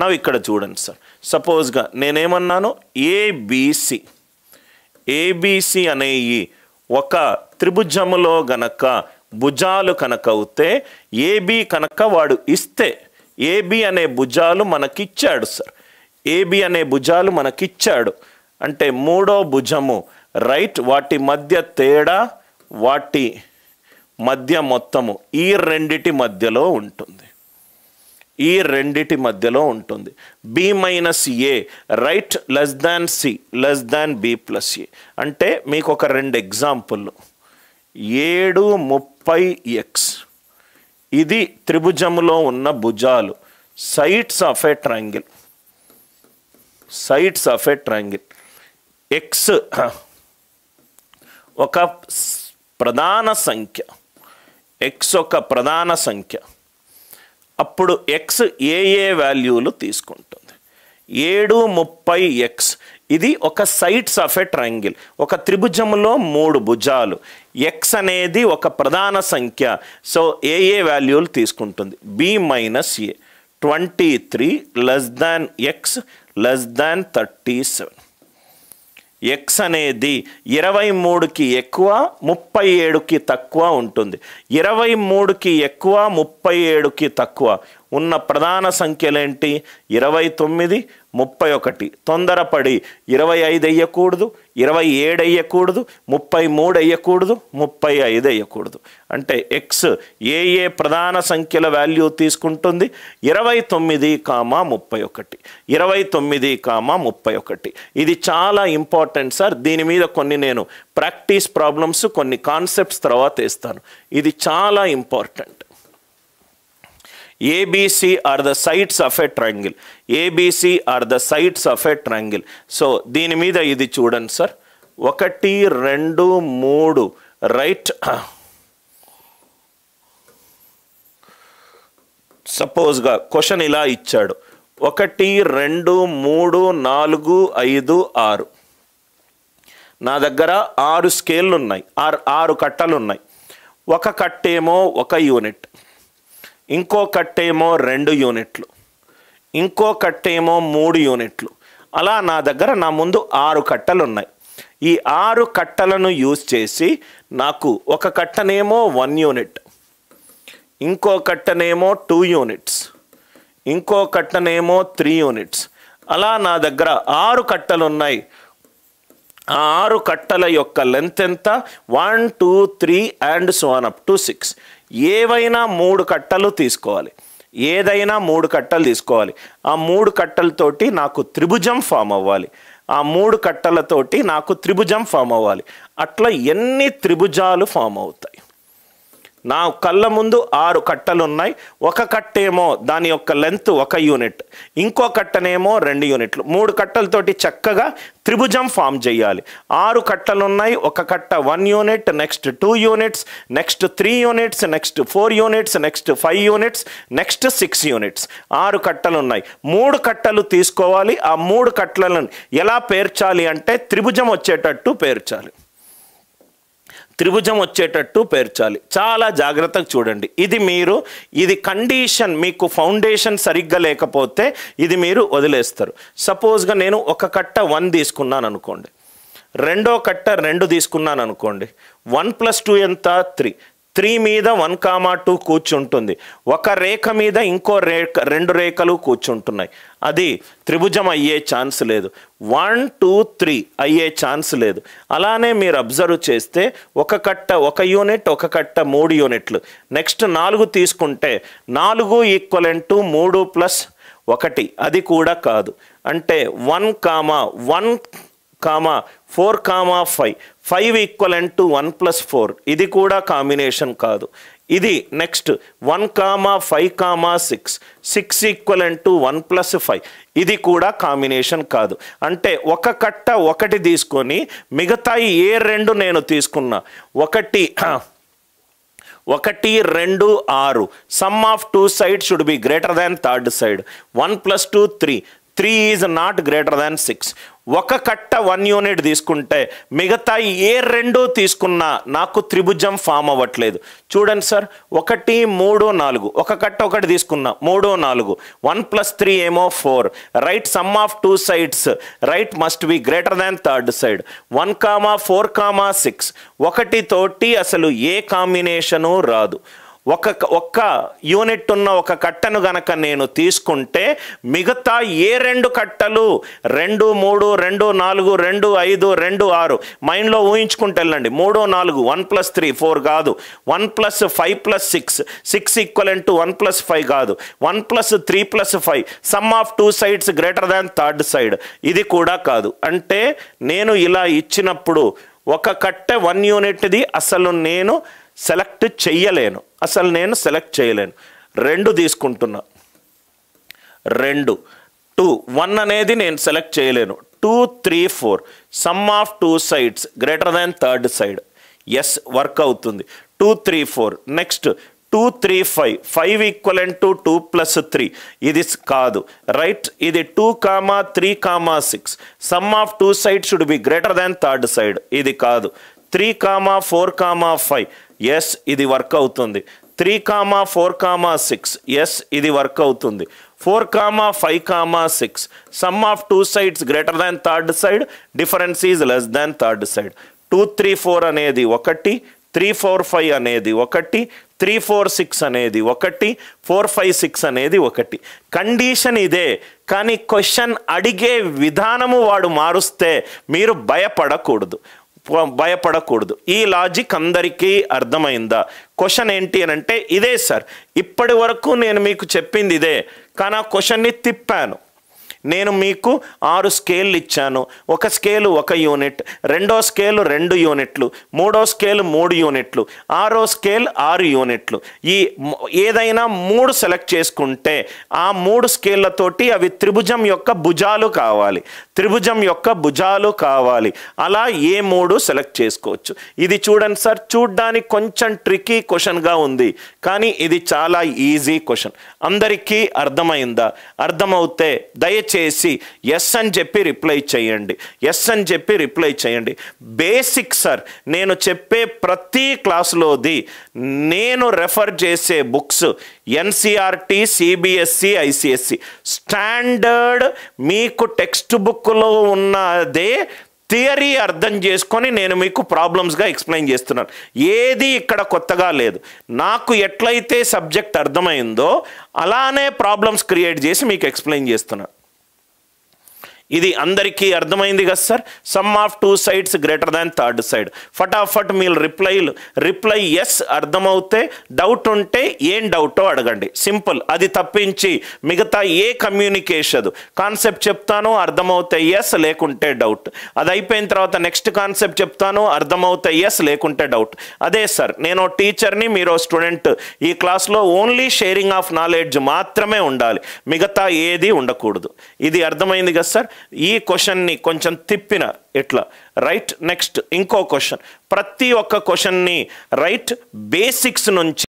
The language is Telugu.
నవ్వు ఇక్కడ చూడండి సార్ సపోజ్గా నేనేమన్నాను ఏబిసి ఏబిసి అనే ఒక త్రిభుజములో గనక భుజాలు కనుక అవుతే ఏబి కనుక వాడు ఇస్తే ఏబి అనే భుజాలు మనకిచ్చాడు సార్ ఏబి అనే భుజాలు మనకిచ్చాడు అంటే మూడో భుజము రైట్ వాటి మధ్య తేడా వాటి మధ్య మొత్తము ఈ రెండిటి మధ్యలో ఉంటుంది ఈ రెండిటి మధ్యలో ఉంటుంది B minus A right less than C less than B plus A అంటే మీకు ఒక రెండు ఎగ్జాంపుల్ ఏడు ముప్పై ఎక్స్ ఇది త్రిభుజములో ఉన్న భుజాలు sides of a triangle sides of a triangle X ఒక ప్రధాన సంఖ్య ఎక్స్ ఒక ప్రధాన సంఖ్య అప్పుడు ఎక్స్ ఏ ఏ వాల్యూలు తీసుకుంటుంది ఏడు ముప్పై ఎక్స్ ఇది ఒక సైడ్స్ ఆఫ్ ఎ ట్రయాంగిల్ ఒక త్రిభుజంలో మూడు భుజాలు ఎక్స్ అనేది ఒక ప్రధాన సంఖ్య సో ఏ ఏ వాల్యూలు తీసుకుంటుంది B minus A twenty three less than X less than thirty seven X అనేది ఇరవై మూడుకి ఎక్కువ ముప్పై ఏడుకి తక్కువ ఉంటుంది ఇరవై మూడుకి ఎక్కువ ముప్పై ఏడుకి తక్కువ ఉన్న ప్రధాన సంఖ్యలేంటి ఇరవై తొమ్మిది ముప్పై ఒకటి తొందరపడి ఇరవై ఐదు వేయకూడదు ఇరవై ఏడు అయ్యకూడదు ముప్పై మూడు అయ్యకూడదు ముప్పై ఐదు వేయకూడదు అంటే ఎక్స్ ఏ ఏ ప్రధాన సంఖ్యల వాల్యూ తీసుకుంటుంది ఇరవై తొమ్మిది కామా ముప్పై ఒకటి ఇరవై తొమ్మిది కామా ముప్పై ఒకటి ఇది చాలా ఇంపార్టెంట్ సార్ దీని మీద కొన్ని నేను ప్రాక్టీస్ ప్రాబ్లమ్స్ కొన్ని కాన్సెప్ట్స్ తర్వాత ఇస్తాను ఇది చాలా important ABC are the sides of a triangle ABC are the sides of a triangle. So దీని మీద ఇది చూడండి సార్ ఒకటి రెండు మూడు రైట్ సపోజ్గా క్వశ్చన్ ఇలా ఇచ్చాడు ఒకటి రెండు మూడు నాలుగు ఐదు ఆరు నా దగ్గర ఆరు స్కేళ్ళు ఉన్నాయి ఆరు ఆరు కట్టలు ఉన్నాయి ఒక కట్టేమో ఒక యూనిట్ ఇంకో కట్టేమో రెండు యూనిట్లు ఇంకో కట్టేమో మూడు యూనిట్లు అలా నా దగ్గర నా ముందు ఆరు కట్టలు ఉన్నాయి ఈ ఆరు కట్టలను యూజ్ చేసి నాకు ఒక కట్టనేమో వన్ యూనిట్ ఇంకో కట్టనేమో టూ యూనిట్స్ ఇంకో కట్టనేమో త్రీ యూనిట్స్ అలా నా దగ్గర ఆరు కట్టలు ఉన్నాయి ఆ ఆరు కట్టల యొక్క లెంత్ ఎంత one two three and so up to six ఏవైనా మూడు కట్టలు తీసుకోవాలి ఏదైనా మూడు కట్టలు తీసుకోవాలి ఆ మూడు కట్టలతోటి నాకు త్రిభుజం ఫామ్ అవ్వాలి ఆ మూడు కట్టలతోటి నాకు త్రిభుజం ఫామ్ అవ్వాలి అట్లా ఎన్ని త్రిభుజాలు ఫామ్ అవుతాయి నా కళ్ళ ముందు ఆరు కట్టలు ఉన్నాయి ఒక కట్టేమో దాని యొక్క లెంత్ ఒక యూనిట్ ఇంకో కట్టనేమో రెండు యూనిట్లు మూడు కట్టలతోటి చక్కగా త్రిభుజం ఫామ్ చేయాలి ఆరు కట్టలు ఉన్నాయి ఒక కట్ట one unit next two units next three units next four units next five units next six units ఆరు కట్టలు ఉన్నాయి మూడు కట్టలు తీసుకోవాలి ఆ మూడు కట్టలను ఎలా పేర్చాలి అంటే త్రిభుజం వచ్చేటట్టు పేర్చాలి త్రిభుజం వచ్చేటట్టు పేర్చాలి చాలా జాగ్రత్తగా చూడండి ఇది మీరు ఇది కండిషన్ మీకు ఫౌండేషన్ సరిగ్గా లేకపోతే ఇది మీరు వదిలేస్తారు సపోజ్గా నేను ఒక కట్ట వన్ తీసుకున్నాను అనుకోండి రెండో కట్ట రెండు తీసుకున్నాను అనుకోండి వన్ ప్లస్ టూ ఎంత త్రీ త్రీ మీద వన్ కామా టూ కూర్చుంటుంది ఒక రేఖ మీద ఇంకో రేఖ రెండు రేఖలు కూర్చుంటున్నాయి అది త్రిభుజం అయ్యే ఛాన్స్ లేదు వన్ టూ త్రీ అయ్యే ఛాన్స్ లేదు అలానే మీరు అబ్జర్వ్ చేస్తే ఒక కట్ట ఒక యూనిట్ ఒక కట్ట మూడు యూనిట్లు నెక్స్ట్ నాలుగు తీసుకుంటే నాలుగు ఈక్వలెంట్ టు మూడు ప్లస్ ఒకటి అది కూడా కాదు అంటే one comma one comma four comma five five equivalent to one plus four ఇది కూడా కాంబినేషన్ కాదు ఇది next one comma five comma six six equivalent to one plus five ఇది కూడా కాంబినేషన్ కాదు అంటే ఒక కట్ట ఒకటి తీసుకొని మిగతా ఏ రెండు నేను తీసుకున్నా ఒకటి ఒకటి రెండు ఆరు sum of two side should be greater than third side one plus two three three is not greater than six ఒక కట్ట వన్ యూనిట్ తీసుకుంటే మిగతా ఏ రెండో తీసుకున్నా నాకు త్రిభుజం ఫామ్ అవ్వట్లేదు చూడండి సార్ ఒకటి మూడు నాలుగు ఒక కట్ట ఒకటి తీసుకున్నా మూడు నాలుగు వన్ ప్లస్ త్రీ ఏమో four right sum of two sides right must be greater than third side one comma four comma six ఒకటితోటి అసలు ఏ కాంబినేషను రాదు ఒక ఒక్క యూనిట్ ఉన్న ఒక కట్టను గనక నేను తీసుకుంటే మిగతా ఏ రెండు కట్టలు రెండు మూడు రెండు నాలుగు రెండు ఐదు రెండు ఆరు మైండ్లో ఊహించుకుంటే వెళ్ళండి మూడు నాలుగు వన్ ప్లస్ త్రీ ఫోర్ కాదు one plus five plus six six equal to one plus five కాదు one plus three plus five sum of two sides greater than third side ఇది కూడా కాదు అంటే నేను ఇలా ఇచ్చినప్పుడు ఒక కట్టె వన్ యూనిట్ది అసలు నేను సెలెక్ట్ చెయ్యలేను అసలు నేను సెలెక్ట్ చేయలేను రెండు తీసుకుంటున్నా రెండు టూ వన్ అనేది నేను సెలెక్ట్ చేయలేను two three four sum of two sides greater than third side yes work అవుతుంది two three four next two three five five equivalent to two plus three ఇది కాదు రైట్ ఇది two comma three comma six sum of two side should be greater than third side ఇది కాదు three comma four comma five yes ఇది వర్క్ అవుతుంది three comma four comma six yes ఇది వర్క్ అవుతుంది four comma five comma six sum of two sides greater than third side difference is less than third side two three four అనేది ఒకటి త్రీ ఫోర్ ఫైవ్ అనేది ఒకటి త్రీ ఫోర్ సిక్స్ అనేది ఒకటి ఫోర్ ఫైవ్ సిక్స్ అనేది ఒకటి కండిషన్ ఇదే కానీ క్వశ్చన్ అడిగే విధానము వాడు మారుస్తే మీరు భయపడకూడదు భయపడకూడదు ఈ లాజిక్ అందరికీ అర్థమైందా క్వశ్చన్ ఏంటి అని అంటే ఇదే సార్ ఇప్పటి వరకు నేను మీకు చెప్పింది ఇదే కానీ ఆ క్వశ్చన్ని తిప్పాను నేను మీకు ఆరు స్కేళ్ళు ఇచ్చాను ఒక స్కేలు ఒక యూనిట్ రెండో స్కేలు రెండు యూనిట్లు మూడో స్కేలు మూడు యూనిట్లు ఆరో స్కేల్ ఆరు యూనిట్లు ఈ ఏదైనా మూడు సెలెక్ట్ చేసుకుంటే ఆ మూడు స్కేళ్లతోటి అవి త్రిభుజం యొక్క భుజాలు కావాలి త్రిభుజం యొక్క భుజాలు కావాలి అలా ఏ మూడు సెలెక్ట్ చేసుకోవచ్చు ఇది చూడండి సార్ చూడ్డానికి కొంచెం ట్రికీ క్వశ్చన్గా ఉంది కానీ ఇది చాలా ఈజీ క్వశ్చన్ అందరికీ అర్థమైందా అర్థమవుతే దయచేసి దయచేసి ఎస్ అని చెప్పి రిప్లై చేయండి ఎస్ అని చెప్పి రిప్లై చేయండి బేసిక్ సార్ నేను చెప్పే ప్రతి క్లాసులోది నేను రెఫర్ చేసే books NCERT CBSE ICSE standard మీకు టెక్స్ట్ బుక్లో ఉన్నదే థియరీ అర్థం చేసుకొని నేను మీకు ప్రాబ్లమ్స్గా ఎక్స్ప్లెయిన్ చేస్తున్నాను ఏది ఇక్కడ కొత్తగా లేదు నాకు ఎట్లయితే సబ్జెక్ట్ అర్థమైందో అలానే ప్రాబ్లమ్స్ క్రియేట్ చేసి మీకు ఎక్స్ప్లెయిన్ చేస్తున్నాను ఇది అందరికీ అర్థమైంది కదా sir sum of two sides greater than third side ఫటాఫట్ మీరు రిప్లైలు రిప్లై ఎస్ అర్థమవుతే డౌట్ ఉంటే ఏం డౌటో అడగండి సింపుల్ అది తప్పించి మిగతా ఏ కమ్యూనికేషన్ కాన్సెప్ట్ చెప్తాను అర్థమవుతే ఎస్ లేకుంటే డౌట్ అది అయిపోయిన తర్వాత నెక్స్ట్ కాన్సెప్ట్ చెప్తాను అర్థమవుతే ఎస్ లేకుంటే డౌట్ అదే సార్ నేను టీచర్ని మీరు స్టూడెంట్ ఈ క్లాస్లో ఓన్లీ షేరింగ్ ఆఫ్ నాలెడ్జ్ మాత్రమే ఉండాలి మిగతా ఏది ఉండకూడదు ఇది అర్థమైంది కదా సార్ ఈ క్వశ్చన్ని కొంచెం తిప్పిన ఇట్లా రైట్ నెక్స్ట్ ఇంకో క్వశ్చన్ ప్రతి ఒక్క క్వశ్చన్ని రైట్ బేసిక్స్ నుంచి